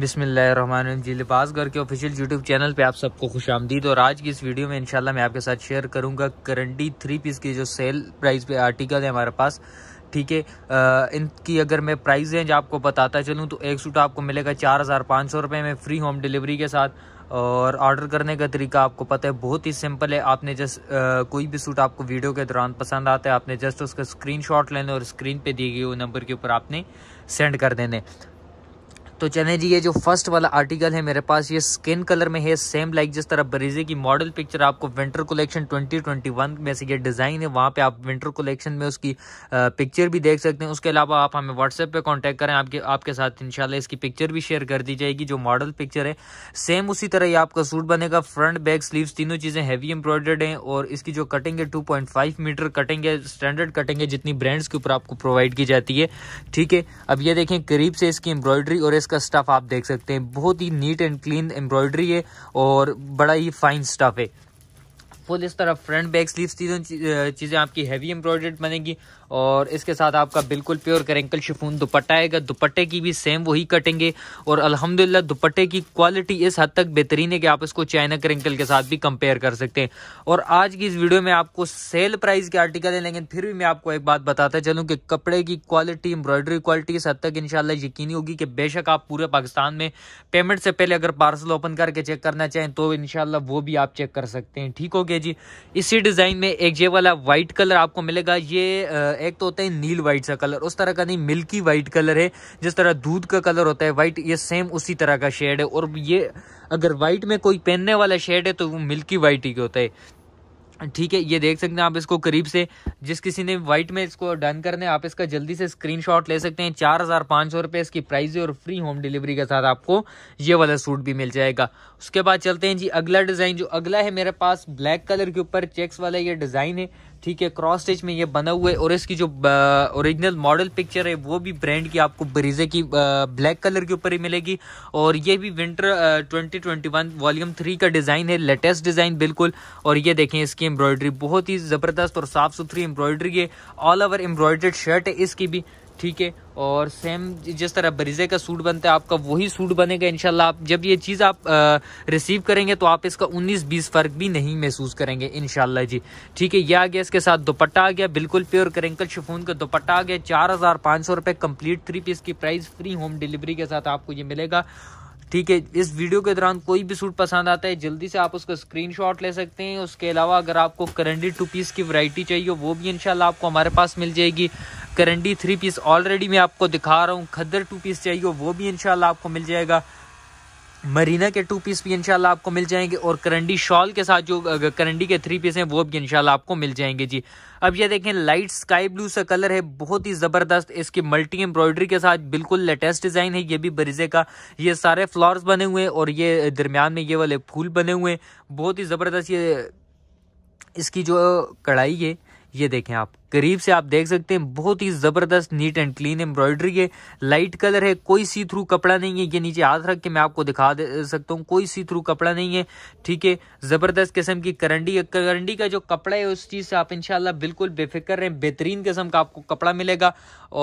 बिसमिल्ल लिबास घर के ऑफिशियल यूट्यूब चैनल पे आप सबको खुश आमदीद और आज की इस वीडियो में इंशाल्लाह मैं आपके साथ शेयर करूंगा करंडी थ्री पीस की जो सेल प्राइस पे आर्टिकल है हमारे पास ठीक है इनकी अगर मैं प्राइस रेंज आपको बताता चलूँ तो एक सूट आपको मिलेगा चार हज़ार पाँच सौ रुपये में फ्री होम डिलीवरी के साथ और ऑर्डर करने का तरीका आपको पता है बहुत ही सिंपल है आपने जस्ट कोई भी सूट आपको वीडियो के दौरान पसंद आता है आपने जस्ट उसका स्क्रीनशॉट लेने और स्क्रीन पे दिए गए वो नंबर के ऊपर आपने सेंड कर देने तो चने जी ये जो फर्स्ट वाला आर्टिकल है मेरे पास ये स्किन कलर में है सेम लाइक जिस तरह बरीजे की मॉडल पिक्चर आपको विंटर कलेक्शन 2021 में से ये डिज़ाइन है वहाँ पे आप विंटर कलेक्शन में उसकी पिक्चर भी देख सकते हैं उसके अलावा आप हमें व्हाट्सएप पे कांटेक्ट करें आपके आपके साथ इनशाला इसकी पिक्चर भी शेयर कर दी जाएगी जो मॉडल पिक्चर है सेम उसी तरह ये आपका सूट बनेगा फ्रंट बैक स्लीवस तीनों चीज़ें हैवी एम्ब्रॉयडर्ड हैं और इसकी जो कटिंग है टू मीटर कटिंग है स्टैंडर्ड कटिंग है जितनी ब्रांड्स के ऊपर आपको प्रोवाइड की जाती है ठीक है अब ये देखें करीब से इसकी एम्ब्रॉयडरी और इसका स्टफ़ आप देख सकते हैं बहुत ही नीट एंड क्लीन एम्ब्रॉयडरी है और बड़ा ही फाइन स्टफ़ है फुल इस तरह फ्रंट बैक स्लीव्स चीज़ें चीज़ें आपकी हैवी एम्ब्रॉयडर्ड बनेगी और इसके साथ आपका बिल्कुल प्योर करेंकल शिफून दुपट्टा आएगा दुपट्टे की भी सेम वही कटेंगे और अल्हम्दुलिल्लाह दुपट्टे की क्वालिटी इस हद तक बेहतरीन है कि आप इसको चाइना करेंकल के साथ भी कंपेयर कर सकते हैं और आज की इस वीडियो में आपको सेल प्राइस के आर्टिकल है लेकिन फिर भी मैं आपको एक बात बताता चलूँ कि कपड़े की क्वालिटी एम्ब्रॉयडरी क्वालिटी इस हद तक इनशाला यकीनी होगी कि बेशक आप पूरे पाकिस्तान में पेमेंट से पहले अगर पार्सल ओपन करके चेक करना चाहें तो इनशाला वो भी आप चेक कर सकते हैं ठीक हो गया जी इसी डिज़ाइन में एक जे वाला वाइट कलर आपको मिलेगा ये एक तो होता है नील वाइट सा कलर उस तरह का नहीं मिल्की वाइट कलर है जिस तरह दूध का कलर होता है वाइट ये सेम उसी तरह का शेड है और ये अगर वाइट में कोई पहनने वाला शेड है तो वो मिल्की वाइट ही होता है ठीक है ये देख सकते हैं आप इसको करीब से जिस किसी ने व्हाइट में इसको डन करने आप इसका जल्दी से स्क्रीनशॉट ले सकते हैं चार हज़ार पांच सौ रुपए इसकी प्राइस है और फ्री होम डिलीवरी के साथ आपको ये वाला सूट भी मिल जाएगा उसके बाद चलते हैं जी अगला डिज़ाइन जो अगला है मेरे पास ब्लैक कलर के ऊपर चेक्स वाला ये डिज़ाइन है ठीक है क्रॉस स्टिच में ये बना हुआ है और इसकी जो ओरिजिनल मॉडल पिक्चर है वो भी ब्रांड की आपको ब्रीजे की ब्लैक कलर के ऊपर ही मिलेगी और ये भी winter twenty twenty one volume three का डिज़ाइन है लेटेस्ट डिज़ाइन बिल्कुल और ये देखें इसकी एम्ब्रॉयडरी बहुत ही ज़बरदस्त और साफ़ सुथरी एम्ब्रॉयडरी है ऑल ओवर एम्ब्रॉयड्रेड शर्ट है इसकी भी ठीक है और सेम जिस तरह बरीजे का सूट बनता है आपका वही सूट बनेगा इनशाला आप जब ये चीज़ आप रिसीव करेंगे तो आप इसका 19-20 फ़र्क भी नहीं महसूस करेंगे इनशाला जी ठीक है ये आ गया इसके साथ दुपट्टा आ गया बिल्कुल प्योर करेंकल शिफोन का दुपट्टा आ गया चार हज़ार पाँच सौ रुपये कम्प्लीट थ्री पीस की प्राइस फ्री होम डिलीवरी के साथ आपको ये मिलेगा ठीक है इस वीडियो के दौरान कोई भी सूट पसंद आता है जल्दी से आप उसका स्क्रीन ले सकते हैं उसके अलावा अगर आपको करंडी टू पीस की वरायटी चाहिए वो भी इनशाला आपको हमारे पास मिल जाएगी करंडी थ्री पीस ऑलरेडी मैं आपको दिखा रहा हूँ खद्दर टू पीस चाहिए वो भी इनशाला आपको मिल जाएगा मरीना के टू पीस भी इंशाल्लाह आपको मिल जाएंगे और करंडी शॉल के साथ जो करंडी के थ्री पीस हैं वो भी इंशाल्लाह आपको मिल जाएंगे जी अब ये देखें लाइट स्काई ब्लू सा कलर है बहुत ही ज़बरदस्त इसकी मल्टी एम्ब्रॉयडरी के साथ बिल्कुल लेटेस्ट डिज़ाइन है ये भी बरीजे का ये सारे फ्लावर्स बने हुए हैं और ये दरमियान में ये वाले फूल बने हुए हैं बहुत ही ज़बरदस्त ये इसकी जो कढ़ाई है ये देखें आप करीब से आप देख सकते हैं बहुत ही ज़बरदस्त नीट एंड क्लीन एम्ब्रॉयडरी है लाइट कलर है कोई सी थ्रू कपड़ा नहीं है ये नीचे हाथ रख के मैं आपको दिखा दे सकता हूँ कोई सी थ्रू कपड़ा नहीं है ठीक है ज़बरदस्त किस्म की करंडी है करंडी का जो कपड़ा है उस चीज़ से आप इनशाला बिल्कुल बेफिक्र रहें बेहतरीन किस्म का आपको कपड़ा मिलेगा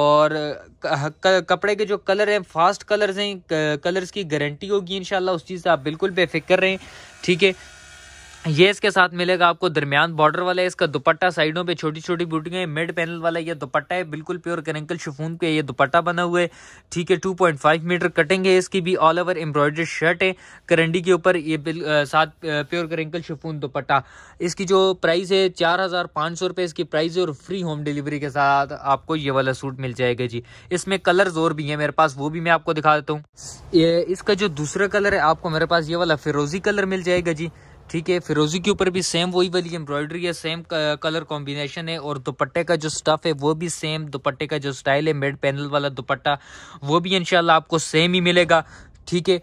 और कपड़े के जो कलर हैं फास्ट कलर्स हैं कलर्स की गारंटी होगी इनशाला उस चीज़ से आप बिल्कुल बेफिक्र रहें ठीक है ये इसके साथ मिलेगा आपको दरमियान बॉर्डर वाला है इसका दुपट्टा साइडों पे छोटी छोटी बूटियां मिड पैनल वाला ये दुपट्टा है बिल्कुल प्योर करेंकल शिफून पे ये दुपट्टा बना हुआ है ठीक है 2.5 मीटर कटिंग है इसकी भी ऑल ओवर एम्ब्रॉयडर्ड शर्ट है करंडी के ऊपर ये साथ प्योर करेंकल शिफून दुपट्टा इसकी जो प्राइस है चार हज़ार इसकी प्राइस है और फ्री होम डिलीवरी के साथ आपको ये वाला सूट मिल जाएगा जी इसमें कलर और भी है मेरे पास वो भी मैं आपको दिखा देता हूँ इसका जो दूसरा कलर है आपको मेरे पास ये वाला फिरोजी कलर मिल जाएगा जी ठीक है फिरोजी के ऊपर भी सेम वही वाली एम्ब्रॉयडरी है सेम कलर कॉम्बिनेशन है और दुपट्टे का जो स्टफ है वो भी सेम दुपट्टे का जो स्टाइल है मेड पैनल वाला दुपट्टा वो भी इनशाला आपको सेम ही मिलेगा ठीक है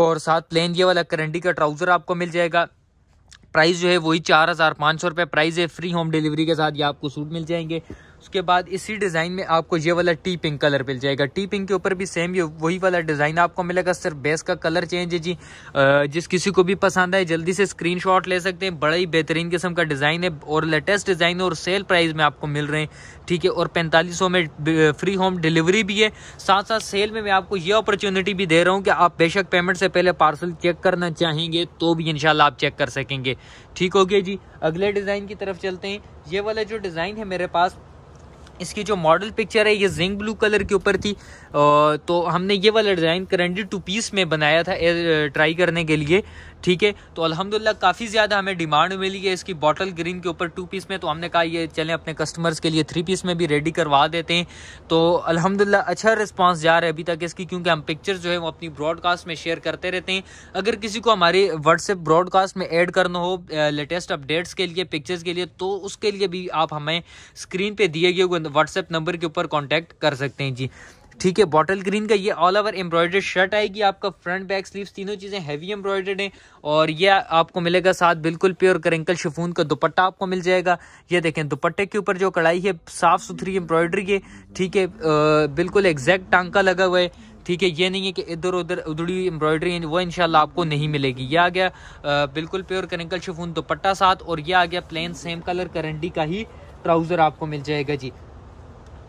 और साथ प्लेन ये वाला करंडी का ट्राउज़र आपको मिल जाएगा प्राइस जो है वही चार हज़ार पाँच सौ रुपये प्राइस है फ्री होम डिलीवरी के साथ ये आपको सूट मिल जाएंगे उसके बाद इसी डिज़ाइन में आपको ये वाला टी पिंक कलर मिल जाएगा टी पिंक के ऊपर भी सेम ये वही वाला डिज़ाइन आपको मिलेगा सिर्फ बेस का कलर चेंज है जी जिस किसी को भी पसंद आए जल्दी से स्क्रीनशॉट ले सकते हैं बड़ा ही बेहतरीन किस्म का डिज़ाइन है और लेटेस्ट डिज़ाइन और सेल प्राइस में आपको मिल रहे हैं ठीक है और पैंतालीस में फ्री होम डिलीवरी भी है साथ साथ सेल में मैं आपको ये अपॉर्चुनिटी भी दे रहा हूँ कि आप बेशक पेमेंट से पहले पार्सल चेक करना चाहेंगे तो भी इन आप चेक कर सकेंगे ठीक हो गया जी अगले डिज़ाइन की तरफ चलते हैं ये वाला जो डिज़ाइन है मेरे पास इसकी जो मॉडल पिक्चर है ये जिंक ब्लू कलर के ऊपर थी तो हमने ये वाला डिज़ाइन करंडी टू पीस में बनाया था ट्राई करने के लिए ठीक है तो अलहमदिल्ला काफ़ी ज़्यादा हमें डिमांड मिली है इसकी बॉटल ग्रीन के ऊपर टू पीस में तो हमने कहा ये चलें अपने कस्टमर्स के लिए थ्री पीस में भी रेडी करवा देते हैं तो अलहमदिल्ला अच्छा रिस्पॉन्स जा रहा है अभी तक इसकी क्योंकि हम पिक्चर जो है वो अपनी ब्रॉडकास्ट में शेयर करते रहते हैं अगर किसी को हमारे व्हाट्सएप ब्रॉडकास्ट में एड करना हो लेटेस्ट अपडेट्स के लिए पिक्चर्स के लिए तो उसके लिए भी आप हमें स्क्रीन पर दिए गए व्हाट्सएप नंबर के ऊपर कॉन्टैक्ट कर सकते हैं जी ठीक है बॉटल ग्रीन का ये ऑल ओवर एम्ब्रॉयडर्ड शर्ट आएगी आपका फ्रंट बैक स्लीव्स तीनों चीज़ें हैवी एम्ब्रॉयडर्ड हैं और ये आपको मिलेगा साथ बिल्कुल प्योर करेंकल शिफून का दुपट्टा आपको मिल जाएगा ये देखें दुपट्टे के ऊपर जो कढ़ाई है साफ़ सुथरी एम्ब्रॉयडरी है ठीक है बिल्कुल एग्जैक्ट टांका लगा हुआ है ठीक है ये नहीं है कि इधर उधर उधड़ी एम्ब्रॉयडरी वो इनशाला आपको नहीं मिलेगी ये आ गया बिल्कुल प्योर करेंकल शिफून दुपट्टा साथ और ये आ गया प्लेन सेम कलर करंडी का ही ट्राउज़र आपको मिल जाएगा जी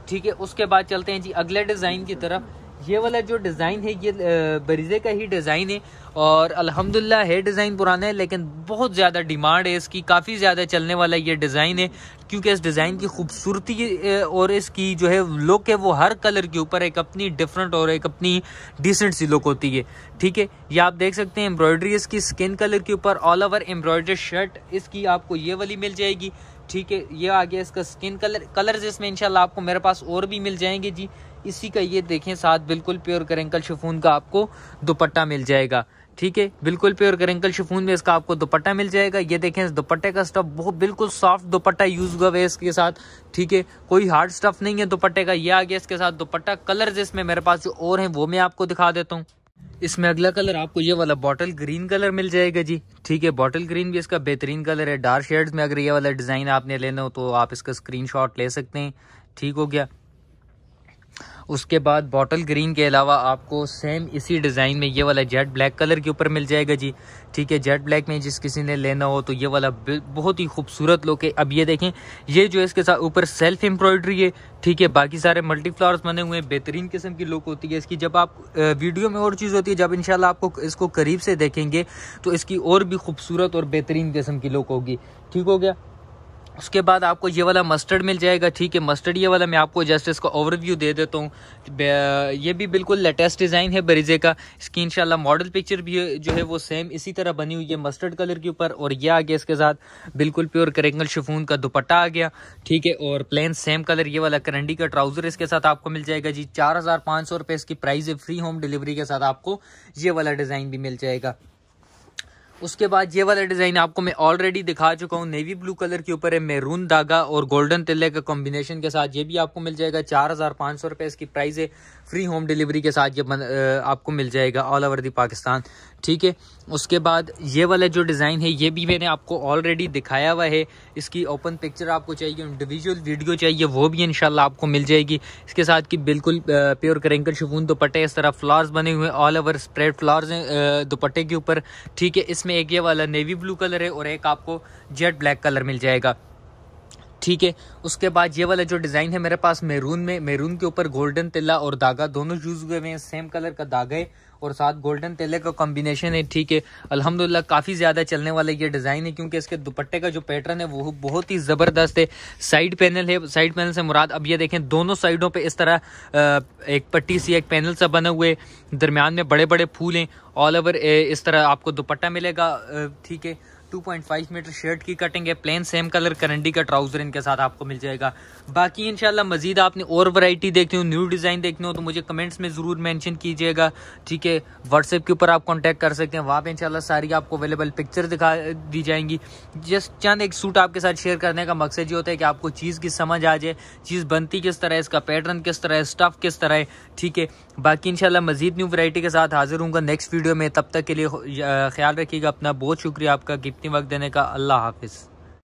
ठीक है उसके बाद चलते हैं जी अगले डिज़ाइन की तरफ ये वाला जो डिज़ाइन है ये बरीज़े का ही डिज़ाइन है और अल्हम्दुलिल्लाह है डिज़ाइन पुराना है लेकिन बहुत ज़्यादा डिमांड है इसकी काफ़ी ज़्यादा चलने वाला ये डिज़ाइन है क्योंकि इस डिज़ाइन की खूबसूरती और इसकी जो है लुक है वो हर कलर के ऊपर एक अपनी डिफरेंट और एक अपनी डिसेंट सी लुक होती है ठीक है ये आप देख सकते हैं एम्ब्रॉयडरी इसकी स्किन कलर के ऊपर ऑल ओवर एम्ब्रॉयडर शर्ट इसकी आपको ये वाली मिल जाएगी ठीक है ये आ गया इसका स्किन कलर कलर्स इसमें इंशाल्लाह आपको मेरे पास और भी मिल जाएंगे जी इसी का ये देखें साथ बिल्कुल प्योर करेंकल शफून का आपको दुपट्टा मिल जाएगा ठीक है बिल्कुल प्योर करेंकल शफून में इसका आपको दुपट्टा मिल जाएगा ये देखें इस दुपट्टे का स्टफ बहुत बिल्कुल सॉफ्ट दुपट्टा यूज़ हुआ है इसके साथ ठीक है कोई हार्ड स्टफ नहीं है दुपट्टे का ये आ गया इसके साथ दुपट्टा कलर्स इसमें मेरे पास जो और हैं वो मैं आपको दिखा देता हूँ इसमें अगला कलर आपको ये वाला बॉटल ग्रीन कलर मिल जाएगा जी ठीक है बॉटल ग्रीन भी इसका बेहतरीन कलर है डार्क शेड्स में अगर ये वाला डिज़ाइन आपने लेना हो तो आप इसका स्क्रीनशॉट ले सकते हैं ठीक हो गया उसके बाद बॉटल ग्रीन के अलावा आपको सेम इसी डिज़ाइन में ये वाला जेट ब्लैक कलर के ऊपर मिल जाएगा जी ठीक है जेट ब्लैक में जिस किसी ने लेना हो तो ये वाला बहुत ही खूबसूरत लुक है अब ये देखें ये जो इसके साथ ऊपर सेल्फ एम्ब्रॉयडरी है ठीक है बाकी सारे मल्टी फ्लावर्स बने हुए हैं बेहतरीन किस्म की लुक होती है इसकी जब आप वीडियो में और चीज़ होती है जब इनशाला आपको इसको करीब से देखेंगे तो इसकी और भी खूबसूरत और बेहतरीन किस्म की लुक होगी ठीक हो गया उसके बाद आपको ये वाला मस्टर्ड मिल जाएगा ठीक है मस्टर्ड ये वाला मैं आपको जस्ट इसका ओवरव्यू दे देता हूँ ये भी बिल्कुल लेटेस्ट डिज़ाइन है बरीजे का इसकी इंशाल्लाह मॉडल पिक्चर भी जो है वो सेम इसी तरह बनी हुई है मस्टर्ड कलर के ऊपर और ये आ गया इसके साथ बिल्कुल प्योर करेंगल शिफून का दुपट्टा आ गया ठीक है और प्लेन सेम कलर ये वाला करंडी का ट्राउज़र इसके साथ आपको मिल जाएगा जी चार हज़ार इसकी प्राइस है फ्री होम डिलीवरी के साथ आपको ये वाला डिज़ाइन भी मिल जाएगा उसके बाद ये वाला डिज़ाइन आपको मैं ऑलरेडी दिखा चुका हूँ नेवी ब्लू कलर के ऊपर है मेरून धागा और गोल्डन तिल्ले का कॉम्बिनेशन के साथ ये भी आपको मिल जाएगा चार हज़ार पाँच सौ रुपए इसकी प्राइस है फ्री होम डिलीवरी के साथ ये आपको मिल जाएगा ऑल ओवर दी पाकिस्तान ठीक है उसके बाद ये वाला जो डिज़ाइन है ये भी मैंने आपको ऑलरेडी दिखाया हुआ है इसकी ओपन पिक्चर आपको चाहिए इंडिविजुअल वीडियो चाहिए वो भी इंशाल्लाह आपको मिल जाएगी इसके साथ की बिल्कुल प्योर करेंकल शगून दुपट्टे इस तरह फ्लावर्स बने हुए ऑल ओवर स्प्रेड फ्लावर्स हैं दुपट्टे के ऊपर ठीक है इसमें एक ये वाला नेवी ब्लू कलर है और एक आपको जेट ब्लैक कलर मिल जाएगा ठीक है उसके बाद ये वाला जो डिज़ाइन है मेरे पास मेरून में मेरून के ऊपर गोल्डन तिल्ला और धागा दोनों यूज़ हुए हुए हैं सेम कलर का धागा है और साथ गोल्डन तेले का कॉम्बिनेशन है ठीक है अल्हम्दुलिल्लाह काफ़ी ज़्यादा चलने वाला ये डिज़ाइन है क्योंकि इसके दुपट्टे का जो पैटर्न है वो बहुत ही ज़बरदस्त है साइड पैनल है साइड पैनल से मुराद अब ये देखें दोनों साइडों पर इस तरह एक पट्टी सी एक पैनल सा बना हुए दरमियान में बड़े बड़े फूल हैं ऑल ओवर इस तरह आपको दुपट्टा मिलेगा ठीक है 2.5 मीटर शर्ट की कटिंग है प्लेन सेम कलर करंडी का ट्राउज़र इनके साथ आपको मिल जाएगा बाकी शाला मजीद आपने और वैरायटी देखनी हो न्यू डिज़ाइन देखनी हो तो मुझे कमेंट्स में ज़रूर मेंशन कीजिएगा ठीक है व्हाट्सएप के ऊपर आप कांटेक्ट कर सकते हैं वहाँ पे इनशाला सारी आपको अवेलेबल पिक्चर दिखा दी जाएंगी जस्ट चंद एक सूट आपके साथ शेयर करने का मकसद ये होता है कि आपको चीज़ की समझ आ जाए चीज़ बनती किस तरह है इसका पैटर्न किस तरह है स्टफ़ किस तरह है ठीक है बाकी इनशाला मजीद न्यू वरायटी के साथ हाजिर हूँ नेक्स्ट वीडियो में तब तक के लिए ख्याल रखिएगा अपना बहुत शुक्रिया आपका कि वक्त देने का अल्लाह हाफिज़